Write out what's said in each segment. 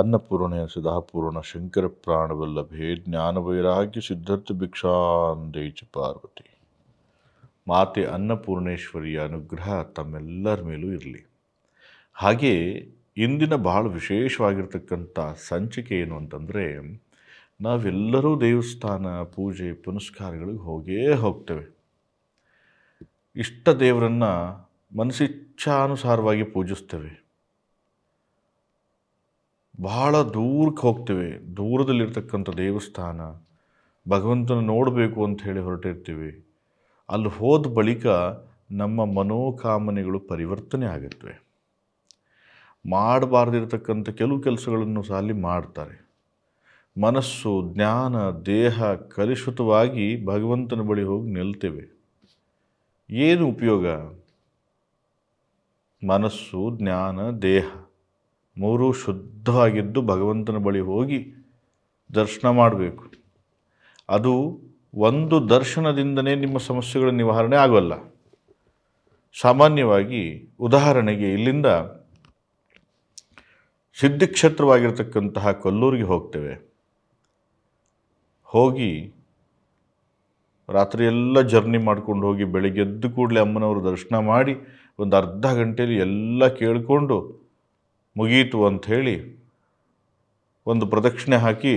ಅನ್ನಪೂರ್ಣೆಯ ಸದಾಪೂರ್ಣ ಶಂಕರ ಜ್ಞಾನ ವೈರಾಗ್ಯ ಸಿದ್ಧಾರ್ಥ ಭಿಕ್ಷಾಂದೇಚ ಪಾರ್ವತಿ ಮಾತೆ ಅನ್ನಪೂರ್ಣೇಶ್ವರಿಯ ಅನುಗ್ರಹ ತಮ್ಮೆಲ್ಲರ ಮೇಲೂ ಇರಲಿ ಹಾಗೆಯೇ ಇಂದಿನ ಭಾಳ ವಿಶೇಷವಾಗಿರ್ತಕ್ಕಂಥ ಸಂಚಿಕೆ ಏನು ಅಂತಂದರೆ ನಾವೆಲ್ಲರೂ ದೇವಸ್ಥಾನ ಪೂಜೆ ಪುನಸ್ಕಾರಗಳಿಗೆ ಹೋಗೇ ಹೋಗ್ತೇವೆ ಇಷ್ಟ ದೇವರನ್ನು ಮನಸ್ಸಿಚ್ಛಾನುಸಾರವಾಗಿ ಪೂಜಿಸ್ತೇವೆ ಬಹಳ ದೂರಕ್ಕೆ ಹೋಗ್ತೇವೆ ದೂರದಲ್ಲಿರ್ತಕ್ಕಂಥ ದೇವಸ್ಥಾನ ಭಗವಂತನ ನೋಡಬೇಕು ಅಂತ ಹೇಳಿ ಹೊರಟಿರ್ತೀವಿ ಅಲ್ಲಿ ಹೋದ ಬಳಿಕ ನಮ್ಮ ಮನೋಕಾಮನೆಗಳು ಪರಿವರ್ತನೆ ಆಗುತ್ತವೆ ಮಾಡಬಾರ್ದಿರ್ತಕ್ಕಂಥ ಕೆಲವು ಕೆಲಸಗಳನ್ನು ಸಹ ಅಲ್ಲಿ ಮಾಡ್ತಾರೆ ಮನಸ್ಸು ಜ್ಞಾನ ದೇಹ ಕಲುಷಿತವಾಗಿ ಭಗವಂತನ ಬಳಿ ಹೋಗಿ ನಿಲ್ತೇವೆ ಏನು ಉಪಯೋಗ ಮನಸ್ಸು ಜ್ಞಾನ ದೇಹ ಮೂರು ಶುದ್ಧವಾಗಿದ್ದು ಭಗವಂತನ ಬಳಿ ಹೋಗಿ ದರ್ಶನ ಮಾಡಬೇಕು ಅದು ಒಂದು ದರ್ಶನದಿಂದನೇ ನಿಮ್ಮ ಸಮಸ್ಯೆಗಳ ನಿವಾರಣೆ ಆಗೋಲ್ಲ ಸಾಮಾನ್ಯವಾಗಿ ಉದಾಹರಣೆಗೆ ಇಲ್ಲಿಂದ ಸಿದ್ಧಿಕ್ಷೇತ್ರವಾಗಿರ್ತಕ್ಕಂತಹ ಕೊಲ್ಲೂರಿಗೆ ಹೋಗ್ತೇವೆ ಹೋಗಿ ರಾತ್ರಿಯೆಲ್ಲ ಜರ್ನಿ ಮಾಡ್ಕೊಂಡು ಹೋಗಿ ಬೆಳಿಗ್ಗೆ ಎದ್ದು ಕೂಡಲೇ ಅಮ್ಮನವರು ದರ್ಶನ ಮಾಡಿ ಒಂದು ಅರ್ಧ ಗಂಟೆಯಲ್ಲಿ ಎಲ್ಲ ಕೇಳಿಕೊಂಡು ಮುಗಿಯಿತು ಅಂಥೇಳಿ ಒಂದು ಪ್ರದಕ್ಷಿಣೆ ಹಾಕಿ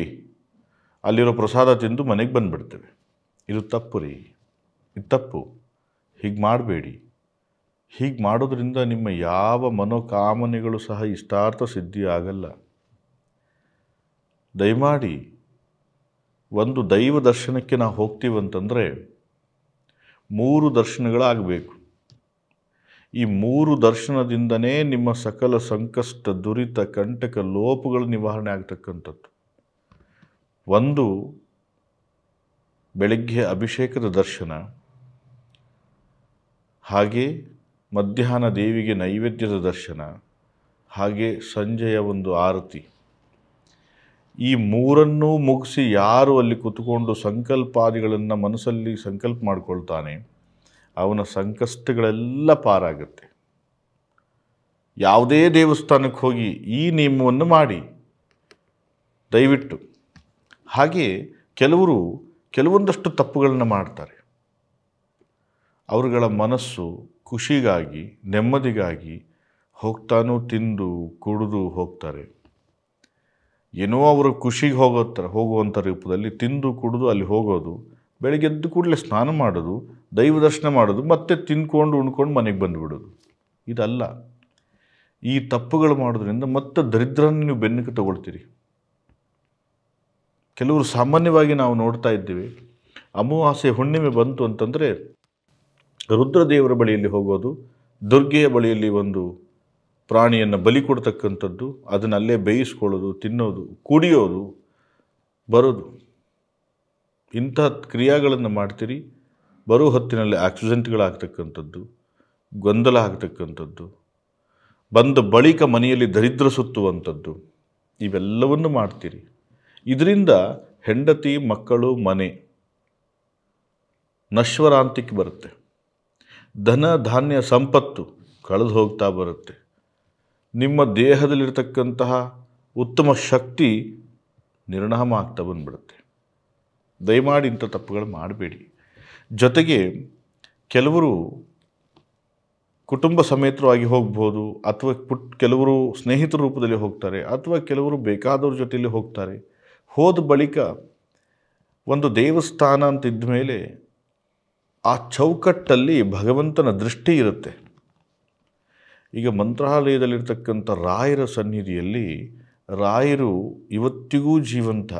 ಅಲ್ಲಿರೋ ಪ್ರಸಾದ ತಿಂದು ಮನೆಗೆ ಬಂದುಬಿಡ್ತೇವೆ ಇದು ತಪ್ಪು ರೀ ಇದು ತಪ್ಪು ಹೀಗೆ ಮಾಡಬೇಡಿ ಹೀಗೆ ಮಾಡೋದ್ರಿಂದ ನಿಮ್ಮ ಯಾವ ಮನೋಕಾಮನೆಗಳು ಸಹ ಇಷ್ಟಾರ್ಥ ಸಿದ್ಧಿ ಆಗಲ್ಲ ದಯಮಾಡಿ ಒಂದು ದೈವ ದರ್ಶನಕ್ಕೆ ನಾವು ಹೋಗ್ತೀವಂತಂದರೆ ಮೂರು ದರ್ಶನಗಳಾಗಬೇಕು ಈ ಮೂರು ದರ್ಶನದಿಂದನೇ ನಿಮ್ಮ ಸಕಲ ಸಂಕಷ್ಟ ದುರಿತ ಕಂಟಕ ಲೋಪಗಳು ನಿವಾರಣೆ ಆಗ್ತಕ್ಕಂಥದ್ದು ಒಂದು ಬೆಳಗ್ಗೆ ಅಭಿಷೇಕದ ದರ್ಶನ ಹಾಗೆ ಮಧ್ಯಾಹ್ನ ದೇವಿಗೆ ನೈವೇದ್ಯದ ದರ್ಶನ ಹಾಗೆ ಸಂಜೆಯ ಒಂದು ಆರತಿ ಈ ಮೂರನ್ನೂ ಮುಗಿಸಿ ಯಾರು ಅಲ್ಲಿ ಕುತ್ಕೊಂಡು ಸಂಕಲ್ಪಾದಿಗಳನ್ನು ಮನಸ್ಸಲ್ಲಿ ಸಂಕಲ್ಪ ಮಾಡಿಕೊಳ್ತಾನೆ ಅವನ ಸಂಕಷ್ಟಗಳೆಲ್ಲ ಪಾರಾಗುತ್ತೆ ಯಾವುದೇ ದೇವಸ್ಥಾನಕ್ಕೆ ಹೋಗಿ ಈ ನಿಯಮವನ್ನು ಮಾಡಿ ದಯವಿಟ್ಟು ಹಾಗೆ ಕೆಲವರು ಕೆಲವೊಂದಷ್ಟು ತಪ್ಪುಗಳನ್ನ ಮಾಡ್ತಾರೆ ಅವರುಗಳ ಮನಸ್ಸು ಖುಷಿಗಾಗಿ ನೆಮ್ಮದಿಗಾಗಿ ಹೋಗ್ತಾನೂ ತಿಂದು ಕುಡಿದು ಹೋಗ್ತಾರೆ ಏನೋ ಅವರು ಖುಷಿಗೆ ಹೋಗೋ ಥರ ಹೋಗುವಂಥ ರೂಪದಲ್ಲಿ ತಿಂದು ಕುಡಿದು ಅಲ್ಲಿ ಹೋಗೋದು ಬೆಳಗ್ಗೆ ಎದ್ದು ಕೂಡಲೇ ಸ್ನಾನ ಮಾಡೋದು ದೈವ ದರ್ಶನ ಮಾಡೋದು ಮತ್ತೆ ತಿನ್ಕೊಂಡು ಉಣ್ಕೊಂಡು ಮನೆಗೆ ಬಂದುಬಿಡೋದು ಇದಲ್ಲ ಈ ತಪ್ಪುಗಳು ಮಾಡೋದ್ರಿಂದ ಮತ್ತೆ ದರಿದ್ರನ್ನು ನೀವು ಬೆನ್ನಕ್ಕೆ ತಗೊಳ್ತೀರಿ ಕೆಲವರು ಸಾಮಾನ್ಯವಾಗಿ ನಾವು ನೋಡ್ತಾ ಇದ್ದೀವಿ ಅಮಾವಾಸ್ಯೆ ಹುಣ್ಣಿಮೆ ಬಂತು ಅಂತಂದರೆ ರುದ್ರದೇವರ ಬಳಿಯಲ್ಲಿ ಹೋಗೋದು ದುರ್ಗೆಯ ಬಳಿಯಲ್ಲಿ ಒಂದು ಪ್ರಾಣಿಯನ್ನು ಬಲಿ ಕೊಡ್ತಕ್ಕಂಥದ್ದು ಅದನ್ನಲ್ಲೇ ಬೇಯಿಸ್ಕೊಳ್ಳೋದು ತಿನ್ನೋದು ಕುಡಿಯೋದು ಬರೋದು ಇಂತಹ ಕ್ರಿಯೆಗಳನ್ನು ಮಾಡ್ತೀರಿ ಬರೋ ಹೊತ್ತಿನಲ್ಲಿ ಆಕ್ಸಿಡೆಂಟ್ಗಳಾಗ್ತಕ್ಕಂಥದ್ದು ಗೊಂದಲ ಆಗ್ತಕ್ಕಂಥದ್ದು ಬಂದ ಬಳಿಕ ಮನೆಯಲ್ಲಿ ದರಿದ್ರ ಸುತ್ತುವಂಥದ್ದು ಇವೆಲ್ಲವನ್ನು ಮಾಡ್ತೀರಿ ಇದರಿಂದ ಹೆಂಡತಿ ಮಕ್ಕಳು ಮನೆ ನಶ್ವರಾಂತಿಗೆ ಬರುತ್ತೆ ಧನ ಧಾನ್ಯ ಸಂಪತ್ತು ಕಳೆದು ಹೋಗ್ತಾ ಬರುತ್ತೆ ನಿಮ್ಮ ದೇಹದಲ್ಲಿರ್ತಕ್ಕಂತಹ ಉತ್ತಮ ಶಕ್ತಿ ನಿರ್ಣಾಮ ಆಗ್ತಾ ಬಂದ್ಬಿಡುತ್ತೆ ದಯಮಾಡಿ ಇಂಥ ತಪ್ಪುಗಳು ಮಾಡಬೇಡಿ ಜೊತೆಗೆ ಕೆಲವರು ಕುಟುಂಬ ಸಮೇತರವಾಗಿ ಹೋಗ್ಬೋದು ಅಥವಾ ಪುಟ್ ಕೆಲವರು ಸ್ನೇಹಿತರ ರೂಪದಲ್ಲಿ ಹೋಗ್ತಾರೆ ಅಥವಾ ಕೆಲವರು ಬೇಕಾದವ್ರ ಜೊತೆಯಲ್ಲಿ ಹೋಗ್ತಾರೆ ಹೋದ ಬಳಿಕ ಒಂದು ದೇವಸ್ಥಾನ ಅಂತಿದ್ದ ಮೇಲೆ ಆ ಚೌಕಟ್ಟಲ್ಲಿ ಭಗವಂತನ ದೃಷ್ಟಿ ಇರುತ್ತೆ ಈಗ ಮಂತ್ರಾಲಯದಲ್ಲಿರ್ತಕ್ಕಂಥ ರಾಯರ ಸನ್ನಿಧಿಯಲ್ಲಿ ರಾಯರು ಇವತ್ತಿಗೂ ಜೀವಂತ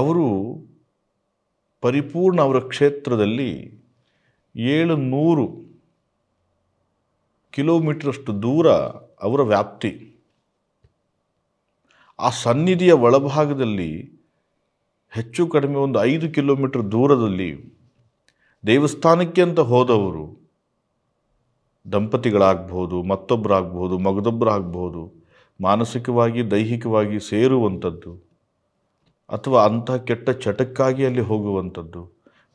ಅವರು ಪರಿಪೂರ್ಣ ಅವರ ಕ್ಷೇತ್ರದಲ್ಲಿ ಏಳು ನೂರು ಕಿಲೋಮೀಟ್ರಷ್ಟು ದೂರ ಅವರ ವ್ಯಾಪ್ತಿ ಆ ಸನ್ನಿಧಿಯ ಒಳಭಾಗದಲ್ಲಿ ಹೆಚ್ಚು ಕಡಿಮೆ ಒಂದು ಐದು ಕಿಲೋಮೀಟರ್ ದೂರದಲ್ಲಿ ದೇವಸ್ಥಾನಕ್ಕೆ ಅಂತ ಹೋದವರು ದಂಪತಿಗಳಾಗ್ಬೋದು ಮತ್ತೊಬ್ಬರಾಗ್ಬೋದು ಮಗದೊಬ್ಬರಾಗ್ಬೋದು ಮಾನಸಿಕವಾಗಿ ದೈಹಿಕವಾಗಿ ಸೇರುವಂಥದ್ದು ಅಥವಾ ಅಂಥ ಕೆಟ್ಟ ಚಟಕ್ಕಾಗಿ ಅಲ್ಲಿ ಹೋಗುವಂಥದ್ದು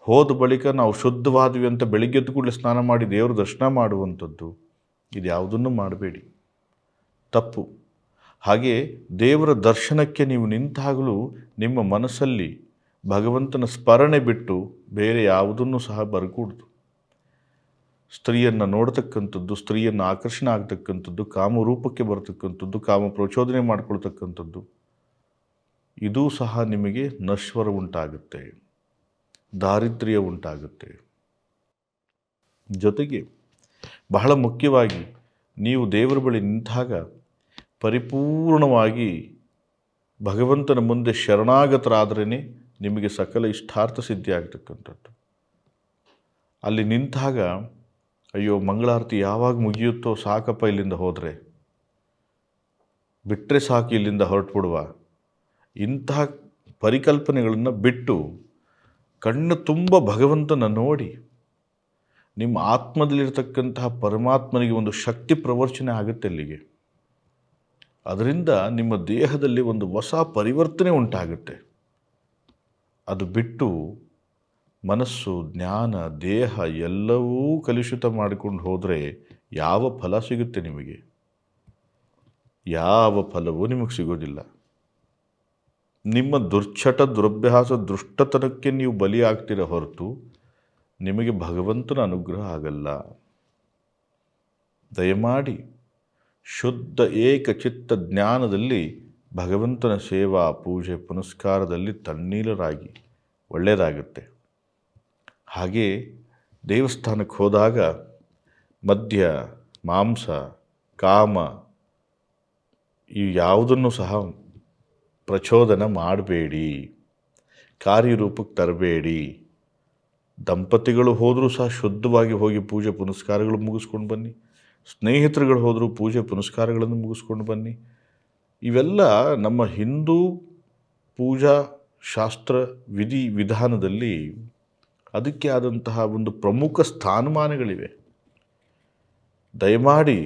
ಹೋದ ಬಳಿಕ ನಾವು ಶುದ್ಧವಾದ್ವಿ ಅಂತ ಬೆಳಿಗ್ಗೆ ಎದ್ದು ಕೂಡಲೇ ಸ್ನಾನ ಮಾಡಿ ದೇವರ ದರ್ಶನ ಮಾಡುವಂಥದ್ದು ಇದು ಯಾವುದನ್ನು ಮಾಡಬೇಡಿ ತಪ್ಪು ಹಾಗೆ ದೇವರ ದರ್ಶನಕ್ಕೆ ನೀವು ನಿಂತಾಗಲೂ ನಿಮ್ಮ ಮನಸ್ಸಲ್ಲಿ ಭಗವಂತನ ಸ್ಮರಣೆ ಬಿಟ್ಟು ಬೇರೆ ಯಾವುದನ್ನು ಸಹ ಬರಕೂಡ್ದು ಸ್ತ್ರೀಯನ್ನು ನೋಡತಕ್ಕಂಥದ್ದು ಸ್ತ್ರೀಯನ್ನು ಆಕರ್ಷಣೆ ಆಗ್ತಕ್ಕಂಥದ್ದು ಕಾಮರೂಪಕ್ಕೆ ಬರತಕ್ಕಂಥದ್ದು ಕಾಮ ಪ್ರಚೋದನೆ ಮಾಡಿಕೊಳ್ತಕ್ಕಂಥದ್ದು ಇದೂ ಸಹ ನಿಮಗೆ ನಶ್ವರ ಉಂಟಾಗುತ್ತೆ ದಾರಿದ್ರ್ಯ ಉಂಟಾಗುತ್ತೆ ಜೊತೆಗೆ ಬಹಳ ಮುಖ್ಯವಾಗಿ ನೀವು ದೇವರ ಬಳಿ ನಿಂತಾಗ ಪರಿಪೂರ್ಣವಾಗಿ ಭಗವಂತನ ಮುಂದೆ ಶರಣಾಗತರಾದ್ರೇ ನಿಮಗೆ ಸಕಲ ಇಷ್ಟಾರ್ಥ ಸಿದ್ಧಿ ಆಗ್ತಕ್ಕಂಥದ್ದು ಅಲ್ಲಿ ನಿಂತಾಗ ಅಯ್ಯೋ ಮಂಗಳಾರತಿ ಯಾವಾಗ ಮುಗಿಯುತ್ತೋ ಸಾಕಪ್ಪ ಇಲ್ಲಿಂದ ಹೋದರೆ ಬಿಟ್ಟರೆ ಸಾಕು ಇಲ್ಲಿಂದ ಹೊರಟು ಇಂತಹ ಪರಿಕಲ್ಪನೆಗಳನ್ನು ಬಿಟ್ಟು ಕಣ್ಣು ತುಂಬ ಭಗವಂತನ ನೋಡಿ ನಿಮ್ಮ ಆತ್ಮದಲ್ಲಿರ್ತಕ್ಕಂತಹ ಪರಮಾತ್ಮನಿಗೆ ಒಂದು ಶಕ್ತಿ ಪ್ರವರ್ಚನೆ ಆಗುತ್ತೆ ಅಲ್ಲಿಗೆ ಅದರಿಂದ ನಿಮ್ಮ ದೇಹದಲ್ಲಿ ಒಂದು ಹೊಸ ಪರಿವರ್ತನೆ ಉಂಟಾಗುತ್ತೆ ಅದು ಬಿಟ್ಟು ಮನಸ್ಸು ಜ್ಞಾನ ದೇಹ ಎಲ್ಲವೂ ಕಲುಷಿತ ಮಾಡಿಕೊಂಡು ಹೋದರೆ ಯಾವ ಫಲ ಸಿಗುತ್ತೆ ನಿಮಗೆ ಯಾವ ಫಲವೂ ನಿಮಗೆ ಸಿಗೋದಿಲ್ಲ ನಿಮ್ಮ ದುರ್ಚಟ ದುರಭ್ಯಾಸ ದುಷ್ಟತನಕ್ಕೆ ನೀವು ಬಲಿಯಾಗ್ತೀರ ಹೊರತು ನಿಮಗೆ ಭಗವಂತನ ಅನುಗ್ರಹ ಆಗಲ್ಲ ದಯಮಾಡಿ ಶುದ್ಧ ಏಕಚಿತ್ತ ಜ್ಞಾನದಲ್ಲಿ ಭಗವಂತನ ಸೇವಾ ಪೂಜೆ ಪುನಸ್ಕಾರದಲ್ಲಿ ತಣ್ಣೀಲರಾಗಿ ಒಳ್ಳೆಯದಾಗುತ್ತೆ ಹಾಗೆಯೇ ದೇವಸ್ಥಾನಕ್ಕೆ ಹೋದಾಗ ಮದ್ಯ ಮಾಂಸ ಕಾಮ ಈ ಯಾವುದನ್ನು ಸಹ ಪ್ರಚೋದನ ಮಾಡಬೇಡಿ ಕಾರ್ಯರೂಪಕ್ಕೆ ತರಬೇಡಿ ದಂಪತಿಗಳು ಹೋದರೂ ಸಹ ಶುದ್ಧವಾಗಿ ಹೋಗಿ ಪೂಜೆ ಪುನಸ್ಕಾರಗಳು ಮುಗಿಸ್ಕೊಂಡು ಬನ್ನಿ ಸ್ನೇಹಿತರುಗಳು ಹೋದರೂ ಪೂಜೆ ಪುನಸ್ಕಾರಗಳನ್ನು ಮುಗಿಸ್ಕೊಂಡು ಬನ್ನಿ ಇವೆಲ್ಲ ನಮ್ಮ ಹಿಂದೂ ಪೂಜಾ ಶಾಸ್ತ್ರ ವಿಧಿ ವಿಧಾನದಲ್ಲಿ ಅದಕ್ಕೆ ಆದಂತಹ ಒಂದು ಪ್ರಮುಖ ಸ್ಥಾನಮಾನಗಳಿವೆ ದಯಮಾಡಿ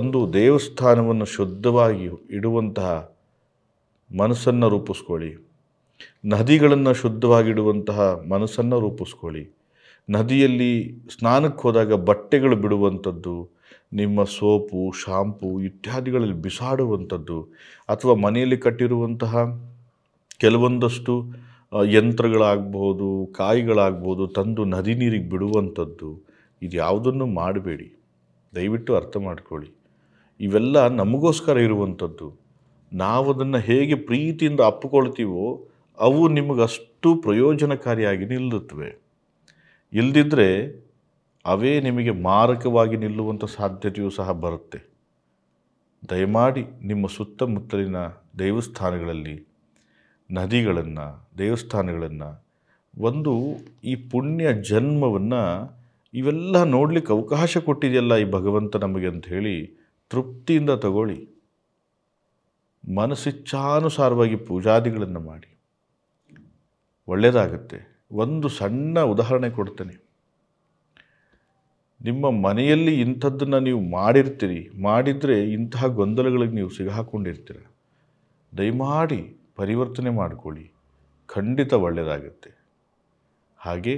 ಒಂದು ದೇವಸ್ಥಾನವನ್ನು ಶುದ್ಧವಾಗಿ ಇಡುವಂತಹ ಮನಸ್ಸನ್ನು ರೂಪಿಸ್ಕೊಳ್ಳಿ ನದಿಗಳನ್ನು ಶುದ್ಧವಾಗಿಡುವಂತಹ ಮನಸ್ಸನ್ನು ರೂಪಿಸ್ಕೊಳ್ಳಿ ನದಿಯಲ್ಲಿ ಸ್ನಾನಕ್ಕೆ ಹೋದಾಗ ಬಟ್ಟೆಗಳು ಬಿಡುವಂಥದ್ದು ನಿಮ್ಮ ಸೋಪು ಶಾಂಪು ಇತ್ಯಾದಿಗಳಲ್ಲಿ ಬಿಸಾಡುವಂಥದ್ದು ಅಥವಾ ಮನೆಯಲ್ಲಿ ಕಟ್ಟಿರುವಂತಹ ಕೆಲವೊಂದಷ್ಟು ಯಂತ್ರಗಳಾಗ್ಬೋದು ಕಾಯಿಗಳಾಗ್ಬೋದು ತಂದು ನದಿ ನೀರಿಗೆ ಬಿಡುವಂಥದ್ದು ಇದು ಯಾವುದನ್ನು ಮಾಡಬೇಡಿ ದಯವಿಟ್ಟು ಅರ್ಥ ಮಾಡ್ಕೊಳ್ಳಿ ಇವೆಲ್ಲ ನಮಗೋಸ್ಕರ ಇರುವಂಥದ್ದು ನಾವು ಅದನ್ನು ಹೇಗೆ ಪ್ರೀತಿಯಿಂದ ಅಪ್ಪಿಕೊಳ್ತೀವೋ ಅವು ನಿಮಗಷ್ಟು ಪ್ರಯೋಜನಕಾರಿಯಾಗಿ ನಿಲ್ಲುತ್ತವೆ ಇಲ್ಲದಿದ್ದರೆ ಅವೇ ನಿಮಗೆ ಮಾರಕವಾಗಿ ನಿಲ್ಲುವಂಥ ಸಾಧ್ಯತೆಯೂ ಸಹ ಬರುತ್ತೆ ದಯಮಾಡಿ ನಿಮ್ಮ ಸುತ್ತಮುತ್ತಲಿನ ದೇವಸ್ಥಾನಗಳಲ್ಲಿ ನದಿಗಳನ್ನು ದೇವಸ್ಥಾನಗಳನ್ನು ಒಂದು ಈ ಪುಣ್ಯ ಜನ್ಮವನ್ನು ಇವೆಲ್ಲ ನೋಡಲಿಕ್ಕೆ ಅವಕಾಶ ಕೊಟ್ಟಿದೆಯಲ್ಲ ಈ ಭಗವಂತ ನಮಗೆ ಅಂಥೇಳಿ ತೃಪ್ತಿಯಿಂದ ತಗೊಳ್ಳಿ ಮನಸ್ಸಿಚ್ಛಾನುಸಾರವಾಗಿ ಪೂಜಾದಿಗಳನ್ನು ಮಾಡಿ ಒಳ್ಳೆಯದಾಗುತ್ತೆ ಒಂದು ಸಣ್ಣ ಉದಾಹರಣೆ ಕೊಡ್ತೇನೆ ನಿಮ್ಮ ಮನೆಯಲ್ಲಿ ಇಂಥದ್ದನ್ನು ನೀವು ಮಾಡಿರ್ತೀರಿ ಮಾಡಿದರೆ ಇಂತಹ ಗೊಂದಲಗಳಿಗೆ ನೀವು ಸಿಗಾಕೊಂಡಿರ್ತೀರ ದಯಮಾಡಿ ಪರಿವರ್ತನೆ ಮಾಡಿಕೊಳ್ಳಿ ಖಂಡಿತ ಒಳ್ಳೆಯದಾಗುತ್ತೆ ಹಾಗೆ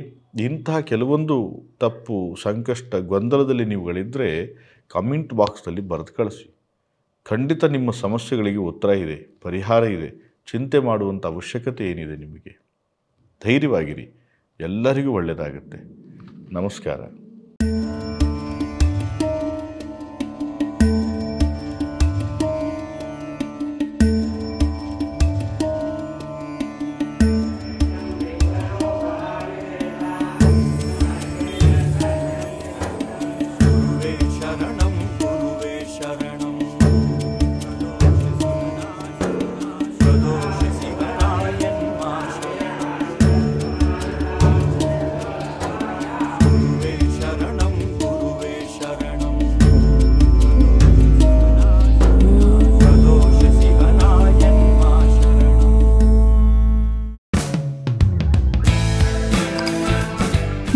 ಇಂತಹ ಕೆಲವೊಂದು ತಪ್ಪು ಸಂಕಷ್ಟ ಗೊಂದಲದಲ್ಲಿ ನೀವುಗಳಿದ್ದರೆ ಕಮೆಂಟ್ ಬಾಕ್ಸ್ನಲ್ಲಿ ಬರೆದು ಕಳಿಸಿ ಖಂಡಿತ ನಿಮ್ಮ ಸಮಸ್ಯೆಗಳಿಗೆ ಉತ್ತರ ಇದೆ ಪರಿಹಾರ ಇದೆ ಚಿಂತೆ ಮಾಡುವಂಥ ಅವಶ್ಯಕತೆ ಏನಿದೆ ನಿಮಗೆ ಧೈರ್ಯವಾಗಿರಿ ಎಲ್ಲರಿಗೂ ಒಳ್ಳೆಯದಾಗುತ್ತೆ ನಮಸ್ಕಾರ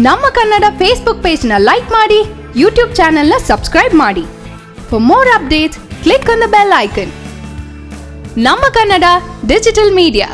ನಮ್ಮ ಕನ್ನಡ ಫೇಸ್ಬುಕ್ ಪೇಜ್ನ ಲೈಕ್ ಮಾಡಿ ಯೂಟ್ಯೂಬ್ ನ ಸಬ್ಸ್ಕ್ರೈಬ್ ಮಾಡಿ for more updates click on the bell icon ನಮ್ಮ ಕನ್ನಡ ಡಿಜಿಟಲ್ ಮೀಡಿಯಾ